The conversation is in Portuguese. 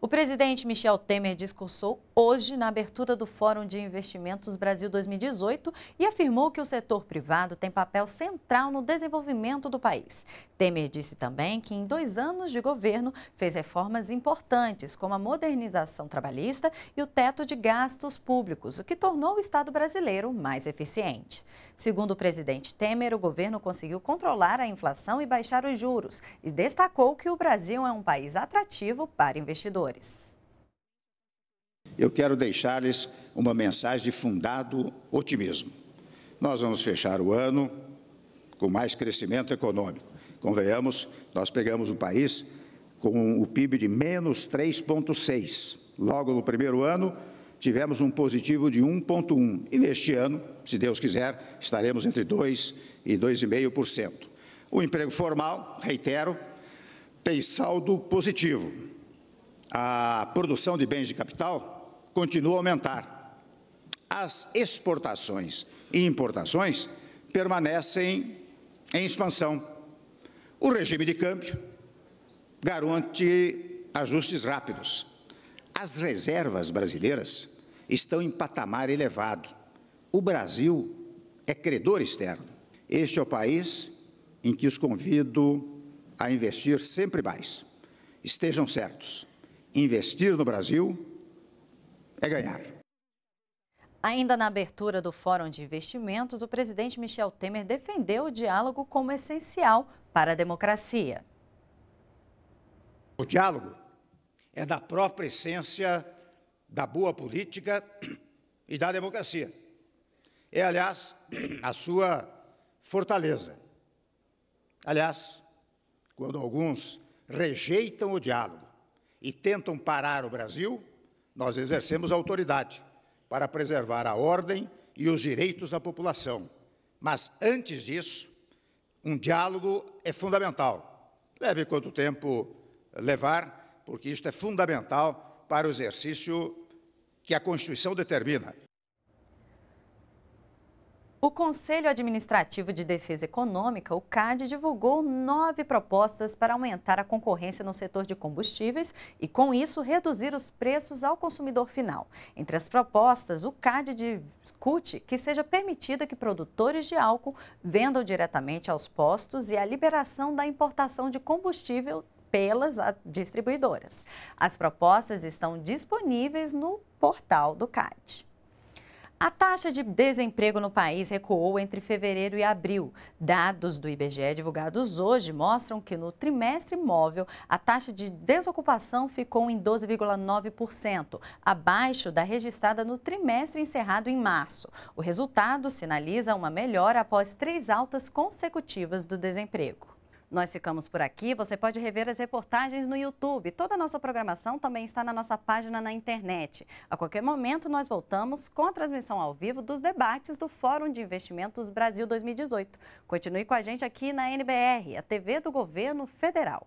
O presidente Michel Temer discursou hoje na abertura do Fórum de Investimentos Brasil 2018 e afirmou que o setor privado tem papel central no desenvolvimento do país. Temer disse também que em dois anos de governo fez reformas importantes, como a modernização trabalhista e o teto de gastos públicos, o que tornou o Estado brasileiro mais eficiente. Segundo o presidente Temer, o governo conseguiu controlar a inflação e baixar os juros e destacou que o Brasil é um país atrativo para investidores. Eu quero deixar-lhes uma mensagem de fundado otimismo. Nós vamos fechar o ano com mais crescimento econômico. Convenhamos, nós pegamos o país com o PIB de menos 3,6. Logo no primeiro ano, tivemos um positivo de 1,1. E neste ano, se Deus quiser, estaremos entre 2% e 2,5%. O emprego formal, reitero, tem saldo positivo a produção de bens de capital continua a aumentar. As exportações e importações permanecem em expansão. O regime de câmbio garante ajustes rápidos. As reservas brasileiras estão em patamar elevado. O Brasil é credor externo. Este é o país em que os convido a investir sempre mais. Estejam certos, Investir no Brasil é ganhar. Ainda na abertura do Fórum de Investimentos, o presidente Michel Temer defendeu o diálogo como essencial para a democracia. O diálogo é da própria essência da boa política e da democracia. É, aliás, a sua fortaleza. Aliás, quando alguns rejeitam o diálogo, e tentam parar o Brasil, nós exercemos autoridade para preservar a ordem e os direitos da população. Mas, antes disso, um diálogo é fundamental. Leve quanto tempo levar, porque isto é fundamental para o exercício que a Constituição determina, o Conselho Administrativo de Defesa Econômica, o CAD, divulgou nove propostas para aumentar a concorrência no setor de combustíveis e, com isso, reduzir os preços ao consumidor final. Entre as propostas, o CAD discute que seja permitida que produtores de álcool vendam diretamente aos postos e a liberação da importação de combustível pelas distribuidoras. As propostas estão disponíveis no portal do CAD. A taxa de desemprego no país recuou entre fevereiro e abril. Dados do IBGE divulgados hoje mostram que no trimestre móvel a taxa de desocupação ficou em 12,9%, abaixo da registrada no trimestre encerrado em março. O resultado sinaliza uma melhora após três altas consecutivas do desemprego. Nós ficamos por aqui. Você pode rever as reportagens no YouTube. Toda a nossa programação também está na nossa página na internet. A qualquer momento, nós voltamos com a transmissão ao vivo dos debates do Fórum de Investimentos Brasil 2018. Continue com a gente aqui na NBR, a TV do Governo Federal.